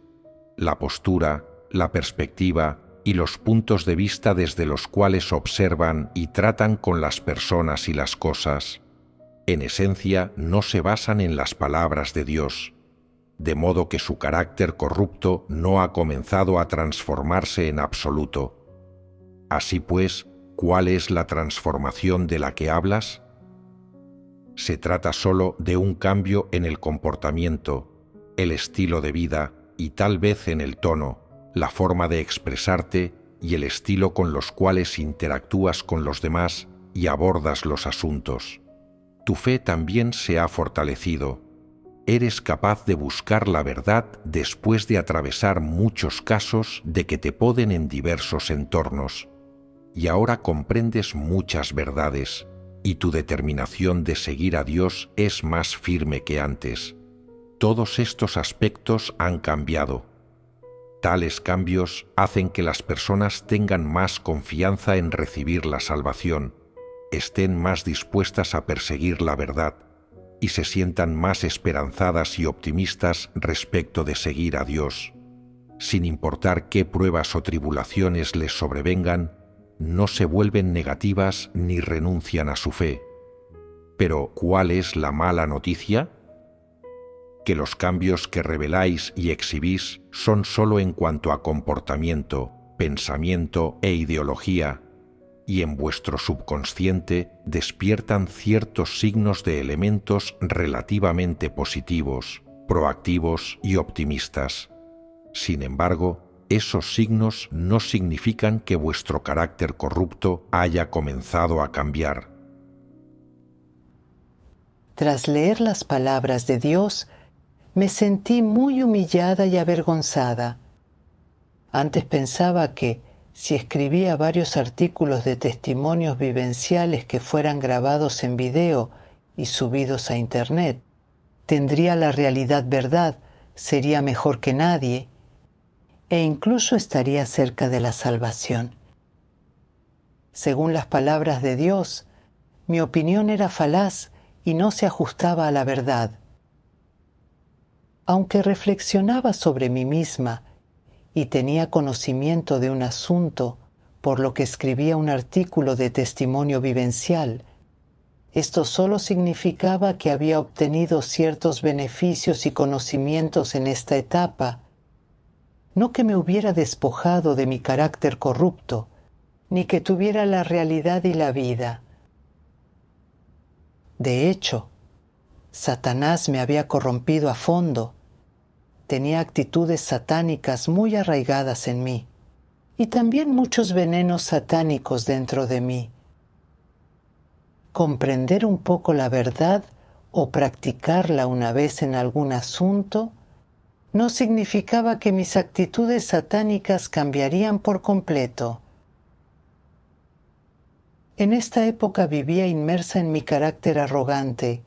La postura, la perspectiva y los puntos de vista desde los cuales observan y tratan con las personas y las cosas, en esencia no se basan en las palabras de Dios, de modo que su carácter corrupto no ha comenzado a transformarse en absoluto. Así pues, ¿cuál es la transformación de la que hablas? Se trata solo de un cambio en el comportamiento, el estilo de vida y tal vez en el tono, la forma de expresarte y el estilo con los cuales interactúas con los demás y abordas los asuntos. Tu fe también se ha fortalecido. Eres capaz de buscar la verdad después de atravesar muchos casos de que te poden en diversos entornos. Y ahora comprendes muchas verdades, y tu determinación de seguir a Dios es más firme que antes. Todos estos aspectos han cambiado Tales cambios hacen que las personas tengan más confianza en recibir la salvación, estén más dispuestas a perseguir la verdad y se sientan más esperanzadas y optimistas respecto de seguir a Dios. Sin importar qué pruebas o tribulaciones les sobrevengan, no se vuelven negativas ni renuncian a su fe. Pero, ¿cuál es la mala noticia? que los cambios que reveláis y exhibís son sólo en cuanto a comportamiento, pensamiento e ideología, y en vuestro subconsciente despiertan ciertos signos de elementos relativamente positivos, proactivos y optimistas. Sin embargo, esos signos no significan que vuestro carácter corrupto haya comenzado a cambiar. Tras leer las palabras de Dios, me sentí muy humillada y avergonzada. Antes pensaba que, si escribía varios artículos de testimonios vivenciales que fueran grabados en video y subidos a Internet, tendría la realidad verdad, sería mejor que nadie, e incluso estaría cerca de la salvación. Según las palabras de Dios, mi opinión era falaz y no se ajustaba a la verdad aunque reflexionaba sobre mí misma y tenía conocimiento de un asunto por lo que escribía un artículo de testimonio vivencial, esto solo significaba que había obtenido ciertos beneficios y conocimientos en esta etapa, no que me hubiera despojado de mi carácter corrupto, ni que tuviera la realidad y la vida. De hecho, Satanás me había corrompido a fondo tenía actitudes satánicas muy arraigadas en mí y también muchos venenos satánicos dentro de mí. Comprender un poco la verdad o practicarla una vez en algún asunto no significaba que mis actitudes satánicas cambiarían por completo. En esta época vivía inmersa en mi carácter arrogante,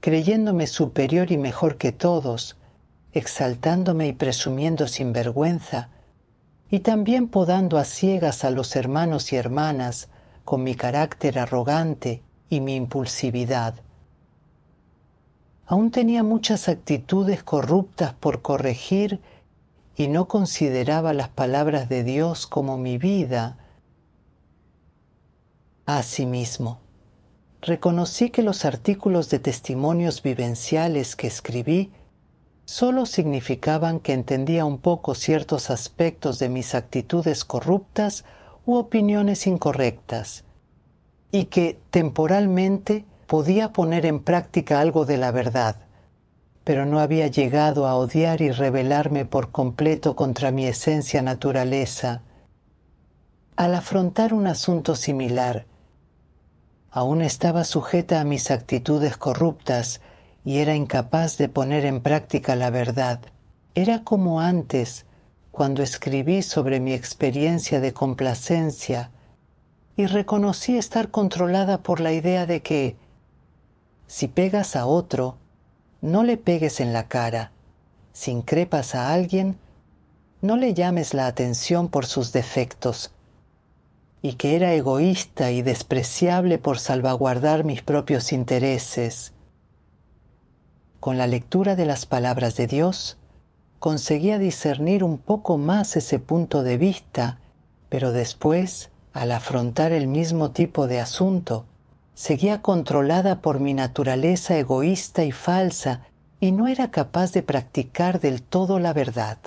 creyéndome superior y mejor que todos, exaltándome y presumiendo sin vergüenza, y también podando a ciegas a los hermanos y hermanas con mi carácter arrogante y mi impulsividad. Aún tenía muchas actitudes corruptas por corregir y no consideraba las palabras de Dios como mi vida. Asimismo, reconocí que los artículos de testimonios vivenciales que escribí solo significaban que entendía un poco ciertos aspectos de mis actitudes corruptas u opiniones incorrectas, y que temporalmente podía poner en práctica algo de la verdad, pero no había llegado a odiar y rebelarme por completo contra mi esencia naturaleza. Al afrontar un asunto similar, aún estaba sujeta a mis actitudes corruptas, y era incapaz de poner en práctica la verdad. Era como antes, cuando escribí sobre mi experiencia de complacencia y reconocí estar controlada por la idea de que si pegas a otro, no le pegues en la cara. Si increpas a alguien, no le llames la atención por sus defectos. Y que era egoísta y despreciable por salvaguardar mis propios intereses con la lectura de las palabras de Dios, conseguía discernir un poco más ese punto de vista, pero después, al afrontar el mismo tipo de asunto, seguía controlada por mi naturaleza egoísta y falsa y no era capaz de practicar del todo la verdad.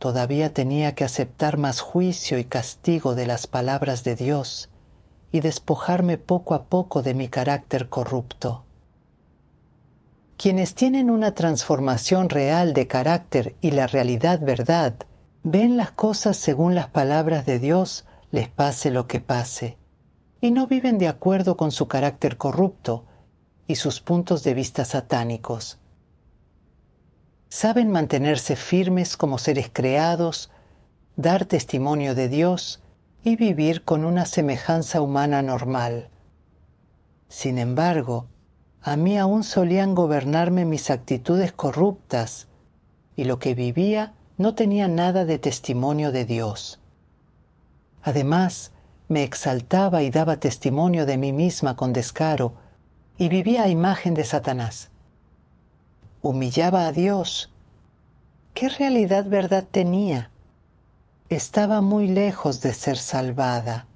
Todavía tenía que aceptar más juicio y castigo de las palabras de Dios y despojarme poco a poco de mi carácter corrupto. Quienes tienen una transformación real de carácter y la realidad verdad, ven las cosas según las palabras de Dios, les pase lo que pase, y no viven de acuerdo con su carácter corrupto y sus puntos de vista satánicos. Saben mantenerse firmes como seres creados, dar testimonio de Dios y vivir con una semejanza humana normal. Sin embargo, a mí aún solían gobernarme mis actitudes corruptas, y lo que vivía no tenía nada de testimonio de Dios. Además, me exaltaba y daba testimonio de mí misma con descaro, y vivía a imagen de Satanás. Humillaba a Dios. ¿Qué realidad verdad tenía? Estaba muy lejos de ser salvada.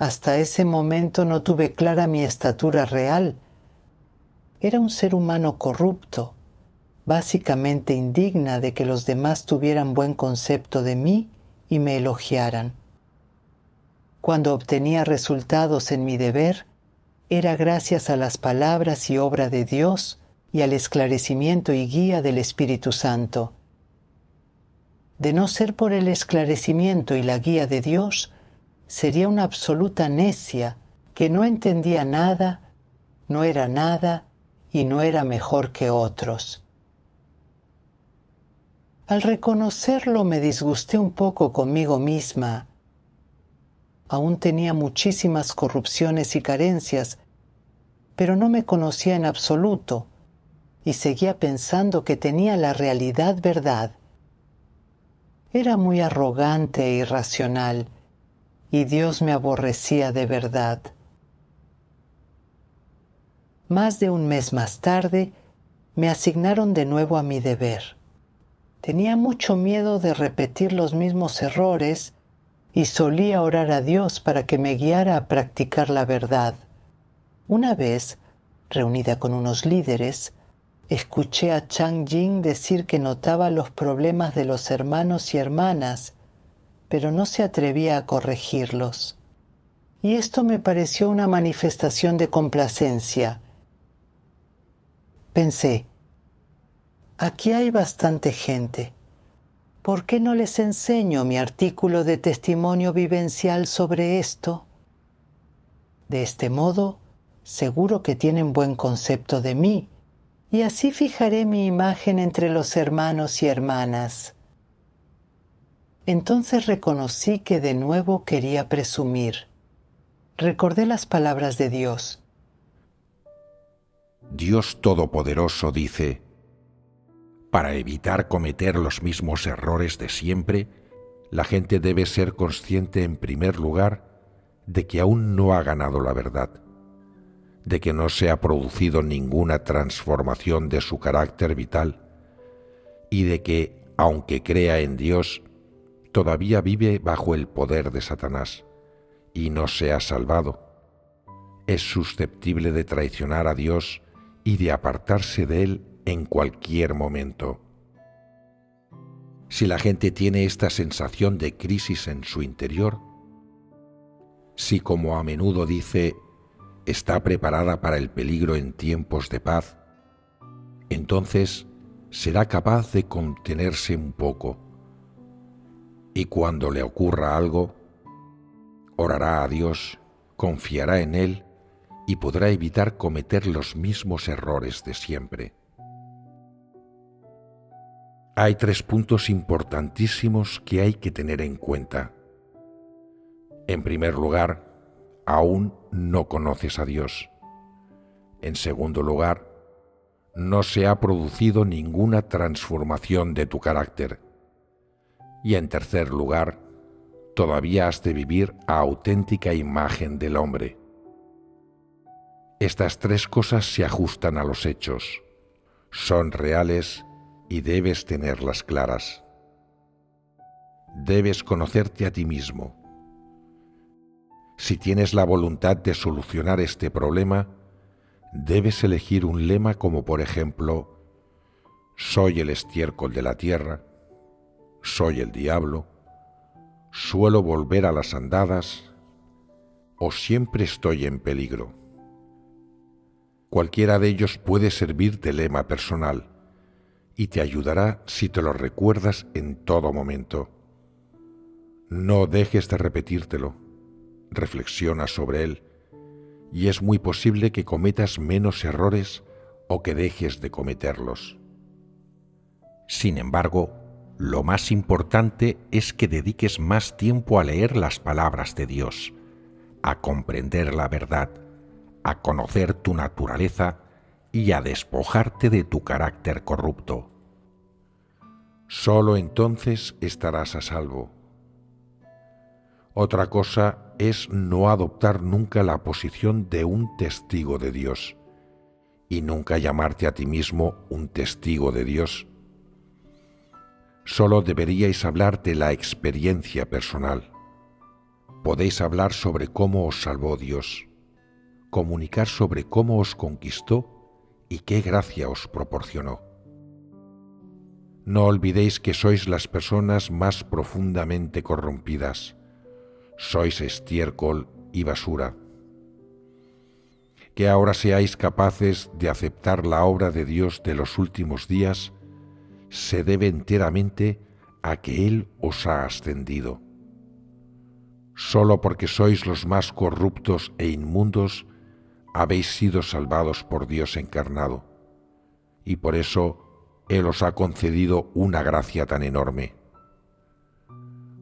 Hasta ese momento no tuve clara mi estatura real. Era un ser humano corrupto, básicamente indigna de que los demás tuvieran buen concepto de mí y me elogiaran. Cuando obtenía resultados en mi deber, era gracias a las palabras y obra de Dios y al esclarecimiento y guía del Espíritu Santo. De no ser por el esclarecimiento y la guía de Dios, sería una absoluta necia que no entendía nada, no era nada y no era mejor que otros. Al reconocerlo me disgusté un poco conmigo misma. Aún tenía muchísimas corrupciones y carencias, pero no me conocía en absoluto y seguía pensando que tenía la realidad verdad. Era muy arrogante e irracional y Dios me aborrecía de verdad. Más de un mes más tarde, me asignaron de nuevo a mi deber. Tenía mucho miedo de repetir los mismos errores y solía orar a Dios para que me guiara a practicar la verdad. Una vez, reunida con unos líderes, escuché a Chang Jing decir que notaba los problemas de los hermanos y hermanas pero no se atrevía a corregirlos. Y esto me pareció una manifestación de complacencia. Pensé, aquí hay bastante gente. ¿Por qué no les enseño mi artículo de testimonio vivencial sobre esto? De este modo, seguro que tienen buen concepto de mí, y así fijaré mi imagen entre los hermanos y hermanas. Entonces reconocí que de nuevo quería presumir. Recordé las palabras de Dios. Dios Todopoderoso dice, para evitar cometer los mismos errores de siempre, la gente debe ser consciente en primer lugar de que aún no ha ganado la verdad, de que no se ha producido ninguna transformación de su carácter vital y de que, aunque crea en Dios, todavía vive bajo el poder de Satanás y no se ha salvado. Es susceptible de traicionar a Dios y de apartarse de Él en cualquier momento. Si la gente tiene esta sensación de crisis en su interior, si como a menudo dice, está preparada para el peligro en tiempos de paz, entonces será capaz de contenerse un poco y cuando le ocurra algo, orará a Dios, confiará en Él y podrá evitar cometer los mismos errores de siempre. Hay tres puntos importantísimos que hay que tener en cuenta. En primer lugar, aún no conoces a Dios. En segundo lugar, no se ha producido ninguna transformación de tu carácter. Y en tercer lugar, todavía has de vivir a auténtica imagen del hombre. Estas tres cosas se ajustan a los hechos, son reales y debes tenerlas claras. Debes conocerte a ti mismo. Si tienes la voluntad de solucionar este problema, debes elegir un lema como por ejemplo, soy el estiércol de la tierra, soy el diablo, suelo volver a las andadas o siempre estoy en peligro. Cualquiera de ellos puede servir de lema personal y te ayudará si te lo recuerdas en todo momento. No dejes de repetírtelo, reflexiona sobre él y es muy posible que cometas menos errores o que dejes de cometerlos. Sin embargo, lo más importante es que dediques más tiempo a leer las palabras de Dios, a comprender la verdad, a conocer tu naturaleza y a despojarte de tu carácter corrupto. Solo entonces estarás a salvo. Otra cosa es no adoptar nunca la posición de un testigo de Dios y nunca llamarte a ti mismo un testigo de Dios solo deberíais hablar de la experiencia personal. Podéis hablar sobre cómo os salvó Dios, comunicar sobre cómo os conquistó y qué gracia os proporcionó. No olvidéis que sois las personas más profundamente corrompidas. Sois estiércol y basura. Que ahora seáis capaces de aceptar la obra de Dios de los últimos días se debe enteramente a que Él os ha ascendido. Solo porque sois los más corruptos e inmundos, habéis sido salvados por Dios encarnado, y por eso Él os ha concedido una gracia tan enorme.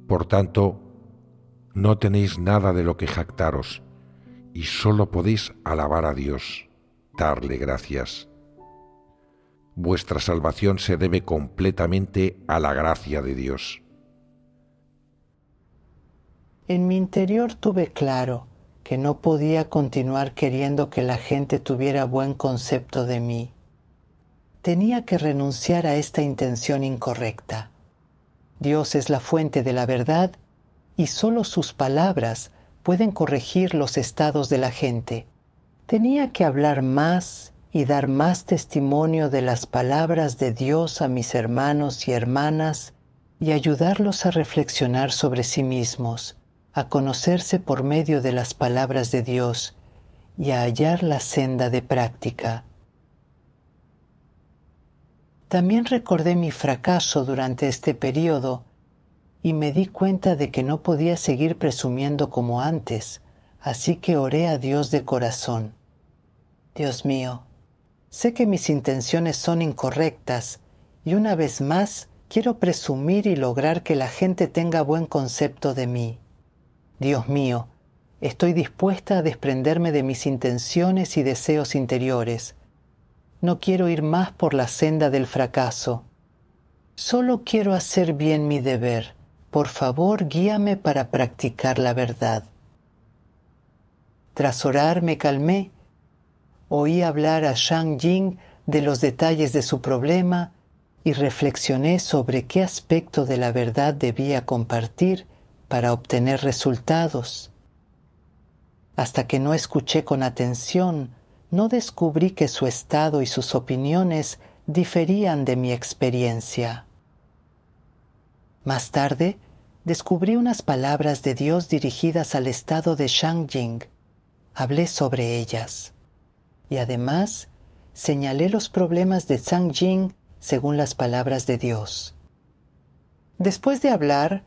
Por tanto, no tenéis nada de lo que jactaros, y solo podéis alabar a Dios, darle gracias vuestra salvación se debe completamente a la gracia de Dios. En mi interior tuve claro que no podía continuar queriendo que la gente tuviera buen concepto de mí. Tenía que renunciar a esta intención incorrecta. Dios es la fuente de la verdad y solo sus palabras pueden corregir los estados de la gente. Tenía que hablar más y dar más testimonio de las palabras de Dios a mis hermanos y hermanas y ayudarlos a reflexionar sobre sí mismos, a conocerse por medio de las palabras de Dios y a hallar la senda de práctica. También recordé mi fracaso durante este periodo y me di cuenta de que no podía seguir presumiendo como antes, así que oré a Dios de corazón. Dios mío, Sé que mis intenciones son incorrectas y una vez más quiero presumir y lograr que la gente tenga buen concepto de mí. Dios mío, estoy dispuesta a desprenderme de mis intenciones y deseos interiores. No quiero ir más por la senda del fracaso. Solo quiero hacer bien mi deber. Por favor, guíame para practicar la verdad. Tras orar me calmé Oí hablar a Shang Jing de los detalles de su problema y reflexioné sobre qué aspecto de la verdad debía compartir para obtener resultados. Hasta que no escuché con atención, no descubrí que su estado y sus opiniones diferían de mi experiencia. Más tarde, descubrí unas palabras de Dios dirigidas al estado de Shang Jing. Hablé sobre ellas y además señalé los problemas de Zhang Jing según las palabras de Dios. Después de hablar,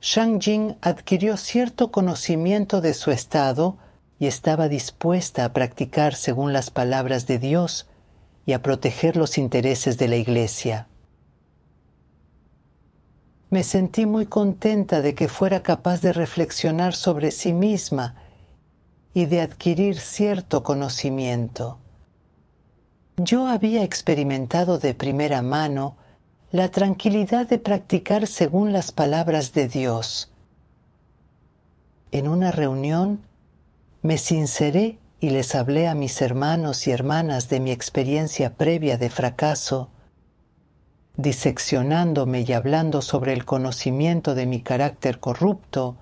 Shang Jing adquirió cierto conocimiento de su estado y estaba dispuesta a practicar según las palabras de Dios y a proteger los intereses de la Iglesia. Me sentí muy contenta de que fuera capaz de reflexionar sobre sí misma y de adquirir cierto conocimiento. Yo había experimentado de primera mano la tranquilidad de practicar según las palabras de Dios. En una reunión me sinceré y les hablé a mis hermanos y hermanas de mi experiencia previa de fracaso, diseccionándome y hablando sobre el conocimiento de mi carácter corrupto,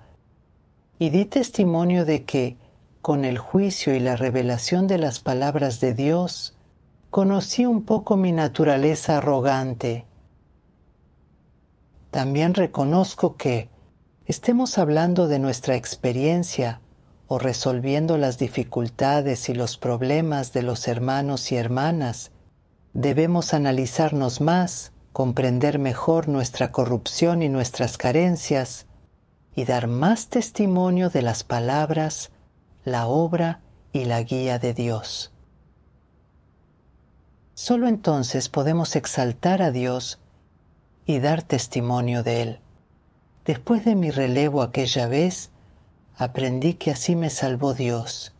y di testimonio de que, con el juicio y la revelación de las palabras de Dios, conocí un poco mi naturaleza arrogante. También reconozco que, estemos hablando de nuestra experiencia o resolviendo las dificultades y los problemas de los hermanos y hermanas, debemos analizarnos más, comprender mejor nuestra corrupción y nuestras carencias, y dar más testimonio de las palabras la obra y la guía de Dios. Solo entonces podemos exaltar a Dios y dar testimonio de Él. Después de mi relevo aquella vez, aprendí que así me salvó Dios.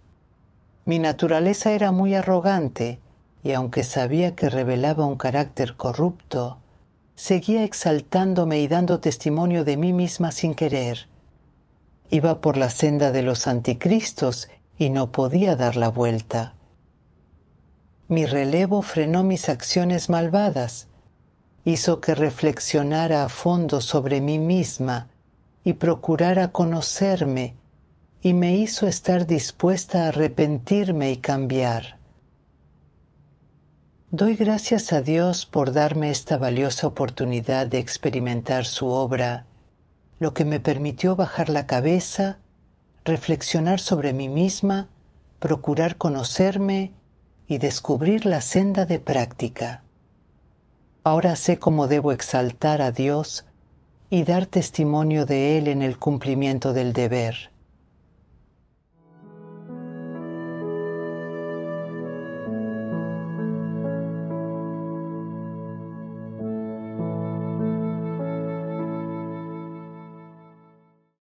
Mi naturaleza era muy arrogante y aunque sabía que revelaba un carácter corrupto, seguía exaltándome y dando testimonio de mí misma sin querer Iba por la senda de los anticristos y no podía dar la vuelta. Mi relevo frenó mis acciones malvadas, hizo que reflexionara a fondo sobre mí misma y procurara conocerme, y me hizo estar dispuesta a arrepentirme y cambiar. Doy gracias a Dios por darme esta valiosa oportunidad de experimentar su obra lo que me permitió bajar la cabeza, reflexionar sobre mí misma, procurar conocerme y descubrir la senda de práctica. Ahora sé cómo debo exaltar a Dios y dar testimonio de Él en el cumplimiento del deber.